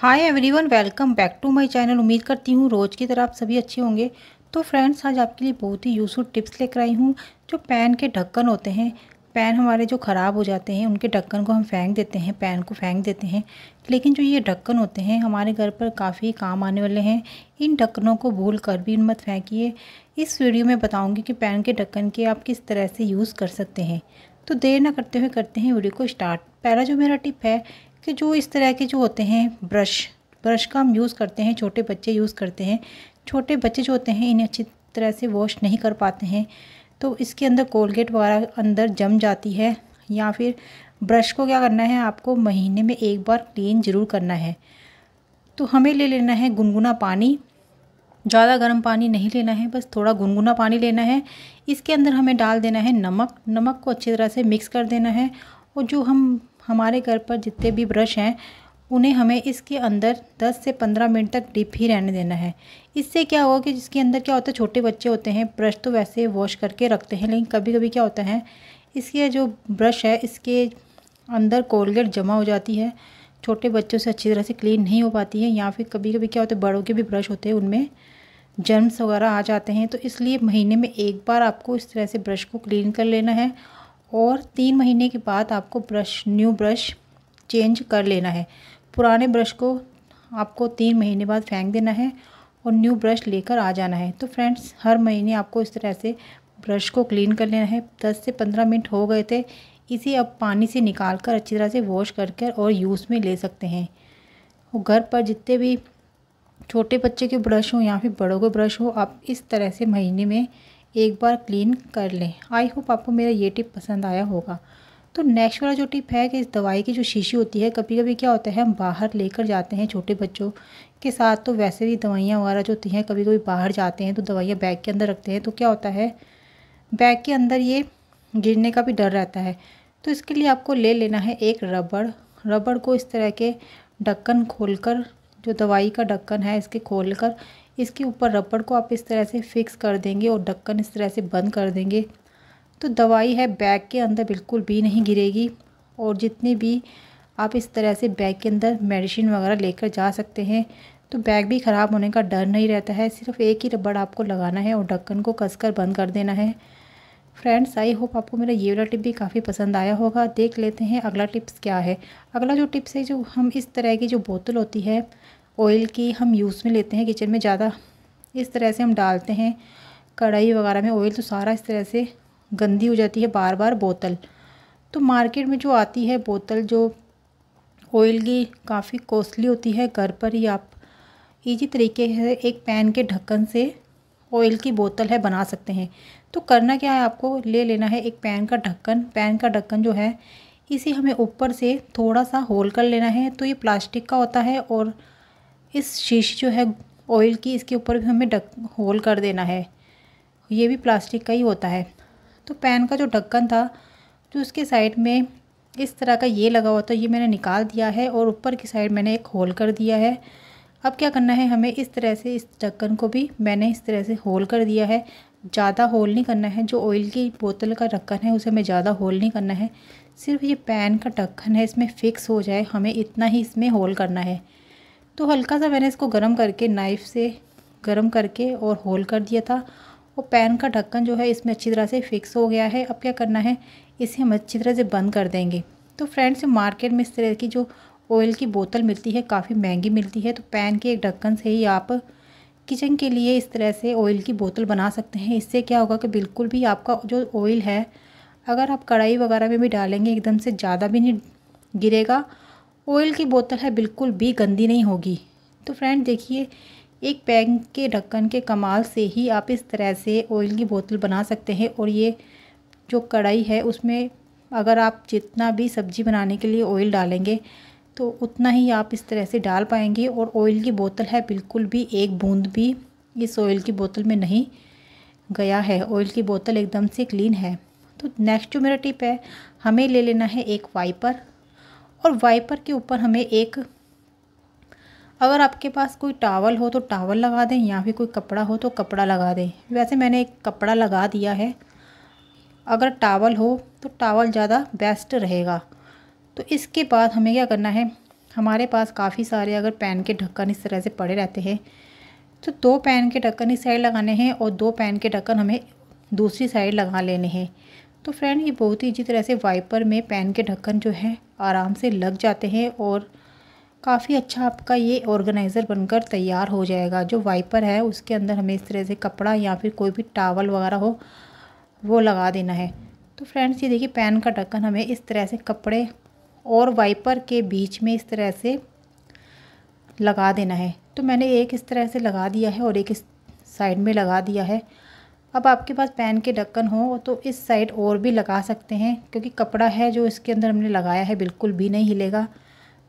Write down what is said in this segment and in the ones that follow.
hi everyone welcome back to my channel उम्मीद करती हूँ रोज़ की तरह आप सभी अच्छे होंगे तो फ्रेंड्स आज आपके लिए बहुत ही यूज़फुल टिप्स लेकर आई हूँ जो पैन के ढक्कन होते हैं पैन हमारे जो ख़राब हो जाते हैं उनके ढक्कन को हम फेंक देते हैं पैन को फेंक देते हैं लेकिन जो ये ढक्कन होते हैं हमारे घर पर काफ़ी काम आने वाले हैं इन ढक्कनों को भूल कर भी मत फेंकिए इस वीडियो में बताऊँगी कि पैन के ढक्कन के आप किस तरह से यूज़ कर सकते हैं तो देर ना करते हुए करते हैं वीडियो को स्टार्ट पहला जो मेरा टिप है कि जो इस तरह के जो होते हैं ब्रश ब्रश का हम यूज़ करते हैं छोटे बच्चे यूज़ करते हैं छोटे बच्चे जो होते हैं इन्हें अच्छी तरह से वॉश नहीं कर पाते हैं तो इसके अंदर कोलगेट वगैरह अंदर जम जाती है या फिर ब्रश को क्या करना है आपको महीने में एक बार क्लीन ज़रूर करना है तो हमें ले लेना है गुनगुना पानी ज़्यादा गर्म पानी नहीं लेना है बस थोड़ा गुनगुना पानी लेना है इसके अंदर हमें डाल देना है नमक नमक को अच्छी तरह से मिक्स कर देना है और जो हम हमारे घर पर जितने भी ब्रश हैं उन्हें हमें इसके अंदर 10 से 15 मिनट तक डिप ही रहने देना है इससे क्या होगा कि जिसके अंदर क्या होता है छोटे बच्चे होते हैं ब्रश तो वैसे वॉश करके रखते हैं लेकिन कभी कभी क्या होता है इसके जो ब्रश है इसके अंदर कोलगेट जमा हो जाती है छोटे बच्चों से अच्छी तरह से क्लीन नहीं हो पाती है या फिर कभी कभी क्या होता है बड़ों के भी ब्रश होते हैं उनमें जर्म्स वगैरह आ जाते हैं तो इसलिए महीने में एक बार आपको इस तरह से ब्रश को क्लीन कर लेना है और तीन महीने के बाद आपको ब्रश न्यू ब्रश चेंज कर लेना है पुराने ब्रश को आपको तीन महीने बाद फेंक देना है और न्यू ब्रश लेकर आ जाना है तो फ्रेंड्स हर महीने आपको इस तरह से ब्रश को क्लीन कर लेना है दस से पंद्रह मिनट हो गए थे इसे अब पानी से निकाल कर अच्छी तरह से वॉश करके और यूज़ में ले सकते हैं और घर पर जितने भी छोटे बच्चे के ब्रश हो या फिर बड़ों के ब्रश हो आप इस तरह से महीने में एक बार क्लीन कर लें आई होप आपको मेरा ये टिप पसंद आया होगा तो नेक्स्ट वाला जो टिप है कि इस दवाई की जो शीशी होती है कभी कभी क्या होता है हम बाहर लेकर जाते हैं छोटे बच्चों के साथ तो वैसे भी दवाइयाँ वगैरह जो होती हैं कभी कभी बाहर जाते हैं तो दवाइयाँ बैग के अंदर रखते हैं तो क्या होता है बैग के अंदर ये गिरने का भी डर रहता है तो इसके लिए आपको ले लेना है एक रबड़ रबड़ को इस तरह के ढक्कन खोलकर जो दवाई का ढक्कन है इसके खोलकर इसके ऊपर रबड़ को आप इस तरह से फिक्स कर देंगे और ढक्कन इस तरह से बंद कर देंगे तो दवाई है बैग के अंदर बिल्कुल भी नहीं गिरेगी और जितनी भी आप इस तरह से बैग के अंदर मेडिसिन वगैरह लेकर जा सकते हैं तो बैग भी ख़राब होने का डर नहीं रहता है सिर्फ एक ही रबड़ आपको लगाना है और ढक्कन को कसकर बंद कर देना है फ्रेंड्स आई होप आपको मेरा ये वाला टिप भी काफ़ी पसंद आया होगा देख लेते हैं अगला टिप्स क्या है अगला जो टिप्स है जो हम इस तरह की जो बोतल होती है ऑयल की हम यूज़ में लेते हैं किचन में ज़्यादा इस तरह से हम डालते हैं कढ़ाई वगैरह में ऑयल तो सारा इस तरह से गंदी हो जाती है बार बार बोतल तो मार्केट में जो आती है बोतल जो ऑयल की काफ़ी कॉस्टली होती है घर पर ही आप इजी तरीके से एक पैन के ढक्कन से ऑयल की बोतल है बना सकते हैं तो करना क्या है आपको ले लेना है एक पैन का ढक्कन पैन का ढक्कन जो है इसे हमें ऊपर से थोड़ा सा होल कर लेना है तो ये प्लास्टिक का होता है और इस शीश जो है ऑयल की इसके ऊपर भी हमें डक होल कर देना है ये भी प्लास्टिक का ही होता है तो पैन का जो ढक्कन था जो उसके साइड में इस तरह का ये लगा हुआ था ये मैंने निकाल दिया है और ऊपर की साइड मैंने एक होल कर दिया है अब क्या करना है हमें इस तरह से इस ढक्कन को भी मैंने इस तरह से होल कर दिया है ज़्यादा होल नहीं करना है जो ऑयल की बोतल का ढक्कन है उसे हमें ज़्यादा होल नहीं करना है सिर्फ ये पैन का ढक्कन है इसमें फ़िक्स हो जाए हमें इतना ही इसमें होल करना है तो हल्का सा मैंने इसको गर्म करके नाइफ़ से गर्म करके और होल कर दिया था और पैन का ढक्कन जो है इसमें अच्छी तरह से फिक्स हो गया है अब क्या करना है इसे हम अच्छी तरह से बंद कर देंगे तो फ्रेंड्स मार्केट में इस तरह की जो ऑयल की बोतल मिलती है काफ़ी महंगी मिलती है तो पैन के एक ढक्कन से ही आप किचन के लिए इस तरह से ऑयल की बोतल बना सकते हैं इससे क्या होगा कि बिल्कुल भी आपका जो ऑयल है अगर आप कढ़ाई वगैरह में भी डालेंगे एकदम से ज़्यादा भी नहीं गिरेगा ऑयल की बोतल है बिल्कुल भी गंदी नहीं होगी तो फ्रेंड देखिए एक पैन के ढक्कन के कमाल से ही आप इस तरह से ऑयल की बोतल बना सकते हैं और ये जो कढ़ाई है उसमें अगर आप जितना भी सब्ज़ी बनाने के लिए ऑयल डालेंगे तो उतना ही आप इस तरह से डाल पाएंगे और ऑयल की बोतल है बिल्कुल भी एक बूंद भी इस ऑयल की बोतल में नहीं गया है ऑयल की बोतल एकदम से क्लीन है तो नेक्स्ट जो मेरा टिप है हमें ले लेना है एक वाइपर और वाइपर के ऊपर हमें एक अगर आपके पास कोई टावल हो तो टावल लगा दें या फिर कोई कपड़ा हो तो कपड़ा लगा दें वैसे मैंने एक कपड़ा लगा दिया है अगर टावल हो तो टावल ज़्यादा बेस्ट रहेगा तो इसके बाद हमें क्या करना है हमारे पास काफ़ी सारे अगर पैन के ढक्कन इस तरह से पड़े रहते हैं तो दो पैन के ढक्कन इस साइड लगाने हैं और दो पैन के ढक्कन हमें दूसरी साइड लगा लेने हैं तो फ्रेंड ये बहुत ही इजी तरह से वाइपर में पैन के ढक्कन जो है आराम से लग जाते हैं और काफ़ी अच्छा आपका ये ऑर्गेनाइज़र बनकर तैयार हो जाएगा जो वाइपर है उसके अंदर हमें इस तरह से कपड़ा या फिर कोई भी टावल वगैरह हो वो लगा देना है तो फ्रेंड्स ये देखिए पैन का ढक्कन हमें इस तरह से कपड़े और वाइपर के बीच में इस तरह से लगा देना है तो मैंने एक इस तरह से लगा दिया है और एक साइड में लगा दिया है अब आपके पास पैन के ढक्कन हो तो इस साइड और भी लगा सकते हैं क्योंकि कपड़ा है जो इसके अंदर हमने लगाया है बिल्कुल भी नहीं हिलेगा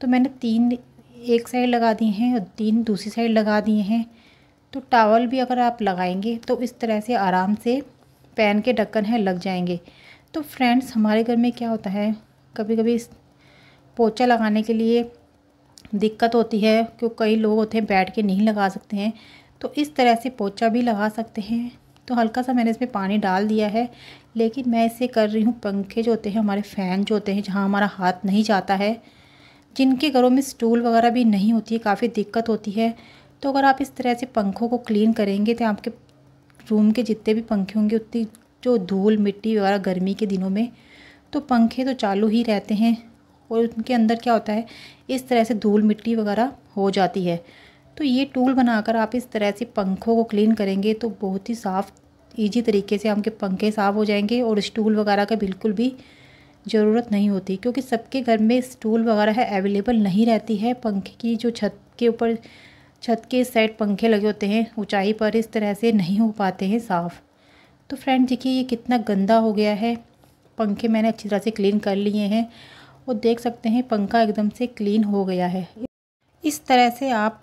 तो मैंने तीन एक साइड लगा दिए हैं और तीन दूसरी साइड लगा दिए हैं तो टावल भी अगर आप लगाएंगे तो इस तरह से आराम से पैन के ढक्कन है लग जाएंगे तो फ्रेंड्स हमारे घर में क्या होता है कभी कभी पोचा लगाने के लिए दिक्कत होती है क्योंकि कई लोग होते हैं बैठ के नहीं लगा सकते हैं तो इस तरह से पोचा भी लगा सकते हैं तो हल्का सा मैंने इसमें पानी डाल दिया है लेकिन मैं इसे कर रही हूँ पंखे जो होते हैं हमारे फ़ैन जो होते हैं जहाँ हमारा हाथ नहीं जाता है जिनके घरों में स्टूल वगैरह भी नहीं होती है काफ़ी दिक्कत होती है तो अगर आप इस तरह से पंखों को क्लीन करेंगे तो आपके रूम के जितने भी पंखे होंगे उतनी जो धूल मिट्टी वगैरह गर्मी के दिनों में तो पंखे तो चालू ही रहते हैं और उनके अंदर क्या होता है इस तरह से धूल मिट्टी वगैरह हो जाती है तो ये टूल बनाकर आप इस तरह से पंखों को क्लीन करेंगे तो बहुत ही साफ़ ईजी तरीके से आपके पंखे साफ़ हो जाएंगे और स्टूल वगैरह का बिल्कुल भी ज़रूरत नहीं होती क्योंकि सबके घर में स्टूल वगैरह है अवेलेबल नहीं रहती है पंखे की जो छत के ऊपर छत के साइड पंखे लगे होते हैं ऊंचाई पर इस तरह से नहीं हो पाते हैं साफ़ तो फ्रेंड देखिए ये कितना गंदा हो गया है पंखे मैंने अच्छी तरह से क्लीन कर लिए हैं और देख सकते हैं पंखा एकदम से क्लीन हो गया है इस तरह से आप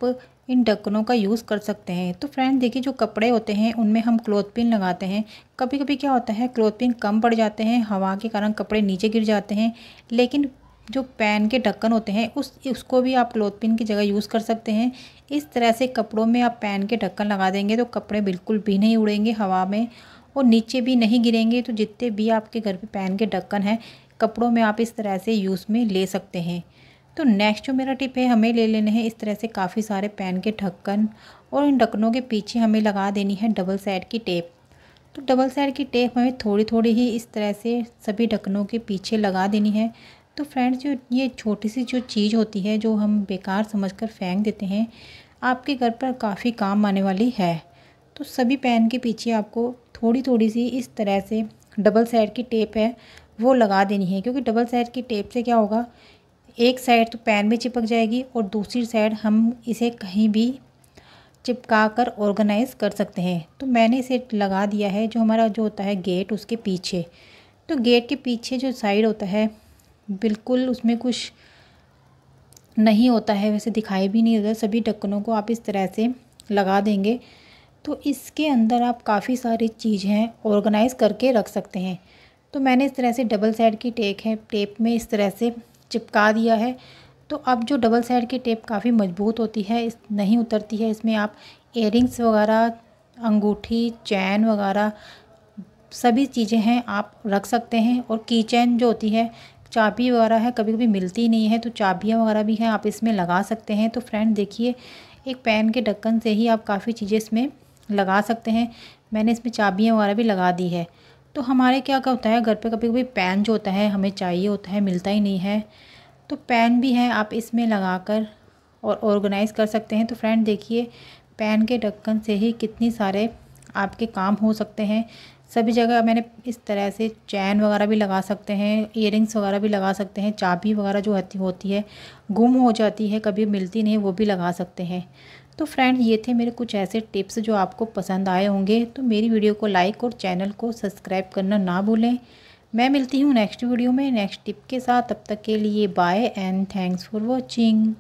इन ढक्कनों का यूज़ कर सकते हैं तो फ्रेंड देखिए जो कपड़े होते हैं उनमें हम क्लोथ पिन लगाते हैं कभी कभी क्या होता है क्लोथ पिन कम पड़ जाते हैं हवा के कारण कपड़े नीचे गिर जाते हैं लेकिन जो पैन के ढक्कन होते हैं उस उसको भी आप क्लोथ पिन की जगह यूज़ कर सकते हैं इस तरह से कपड़ों में आप पैन के ढक्कन लगा देंगे तो कपड़े बिल्कुल भी नहीं उड़ेंगे हवा में और नीचे भी नहीं गिरेंगे तो जितने भी आपके घर पे पैन के ढक्कन हैं कपड़ों में आप इस तरह से यूज़ में ले सकते हैं तो नेक्स्ट जो मेरा टिप है हमें ले लेने हैं इस तरह से काफ़ी सारे पैन के ढक्कन और इन ढक्कनों के पीछे हमें लगा देनी है डबल साइड की टेप तो डबल साइड की टेप हमें थोड़ी थोड़ी ही इस तरह से सभी ढक्कनों के पीछे लगा देनी है तो फ्रेंड्स जो ये छोटी सी जो चीज़ होती है जो हम बेकार समझकर फेंक देते हैं आपके घर पर काफ़ी काम आने वाली है तो सभी पैन के पीछे आपको थोड़ी थोड़ी सी इस तरह से डबल साइड की टेप है वो लगा देनी है क्योंकि डबल साइड की टेप से क्या होगा एक साइड तो पैन में चिपक जाएगी और दूसरी साइड हम इसे कहीं भी चिपका कर ऑर्गेनाइज़ कर सकते हैं तो मैंने इसे लगा दिया है जो हमारा जो होता है गेट उसके पीछे तो गेट के पीछे जो साइड होता है बिल्कुल उसमें कुछ नहीं होता है वैसे दिखाई भी नहीं देता सभी ढक्कनों को आप इस तरह से लगा देंगे तो इसके अंदर आप काफ़ी सारी चीज़ें ऑर्गेनाइज़ करके रख सकते हैं तो मैंने इस तरह से डबल साइड की टेक है टेप में इस तरह से चिपका दिया है तो अब जो डबल साइड की टेप काफ़ी मजबूत होती है इस नहीं उतरती है इसमें आप एयरिंग्स वगैरह अंगूठी चैन वगैरह सभी चीज़ें हैं आप रख सकते हैं और की चैन जो होती है चाबी वगैरह है कभी कभी मिलती नहीं है तो चाबियाँ वगैरह भी हैं आप इसमें लगा सकते हैं तो फ्रेंड देखिए एक पैन के ढक्कन से ही आप काफ़ी चीज़ें इसमें लगा सकते हैं मैंने इसमें चाबियाँ वगैरह भी लगा दी है तो हमारे क्या क्या होता है घर पे कभी कभी पैन जो होता है हमें चाहिए होता है मिलता ही नहीं है तो पैन भी है आप इसमें लगा कर और ऑर्गेनाइज़ कर सकते हैं तो फ्रेंड देखिए पैन के ढक्कन से ही कितनी सारे आपके काम हो सकते हैं सभी जगह मैंने इस तरह से चैन वगैरह भी लगा सकते हैं इयरिंग्स वगैरह भी लगा सकते हैं चाबी वगैरह जो होती होती है गुम हो जाती है कभी मिलती नहीं वो भी लगा सकते हैं तो फ्रेंड ये थे मेरे कुछ ऐसे टिप्स जो आपको पसंद आए होंगे तो मेरी वीडियो को लाइक और चैनल को सब्सक्राइब करना ना भूलें मैं मिलती हूँ नेक्स्ट वीडियो में नेक्स्ट टिप के साथ तब तक के लिए bye and thanks for watching